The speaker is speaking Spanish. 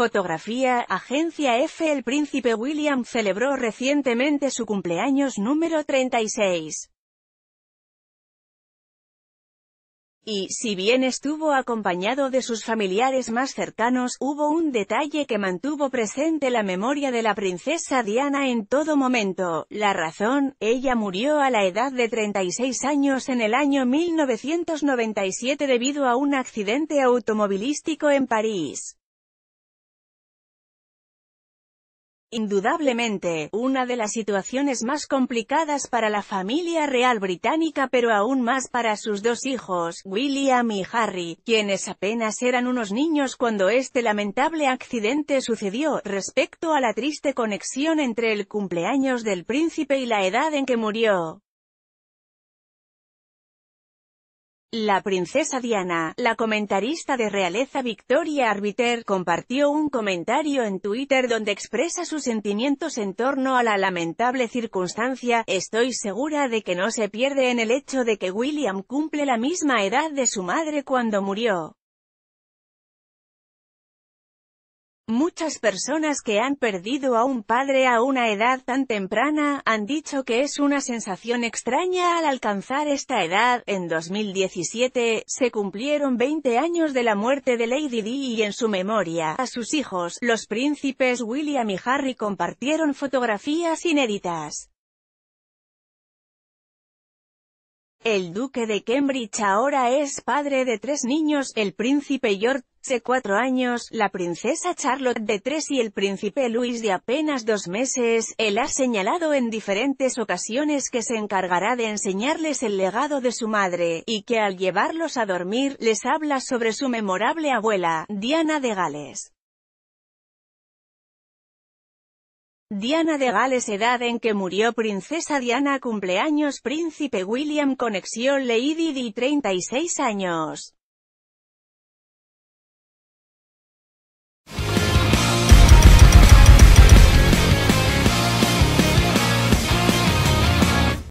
Fotografía, Agencia F. El príncipe William celebró recientemente su cumpleaños número 36. Y, si bien estuvo acompañado de sus familiares más cercanos, hubo un detalle que mantuvo presente la memoria de la princesa Diana en todo momento. La razón, ella murió a la edad de 36 años en el año 1997 debido a un accidente automovilístico en París. Indudablemente, una de las situaciones más complicadas para la familia real británica pero aún más para sus dos hijos, William y Harry, quienes apenas eran unos niños cuando este lamentable accidente sucedió, respecto a la triste conexión entre el cumpleaños del príncipe y la edad en que murió. La princesa Diana, la comentarista de realeza Victoria Arbiter, compartió un comentario en Twitter donde expresa sus sentimientos en torno a la lamentable circunstancia, estoy segura de que no se pierde en el hecho de que William cumple la misma edad de su madre cuando murió. Muchas personas que han perdido a un padre a una edad tan temprana, han dicho que es una sensación extraña al alcanzar esta edad. En 2017, se cumplieron 20 años de la muerte de Lady Di y en su memoria, a sus hijos, los príncipes William y Harry compartieron fotografías inéditas. El duque de Cambridge ahora es padre de tres niños, el príncipe George, de cuatro años, la princesa Charlotte de tres y el príncipe Luis de apenas dos meses. Él ha señalado en diferentes ocasiones que se encargará de enseñarles el legado de su madre, y que al llevarlos a dormir, les habla sobre su memorable abuela, Diana de Gales. Diana de Gales Edad en que murió Princesa Diana Cumpleaños Príncipe William Conexión Lady Di 36 años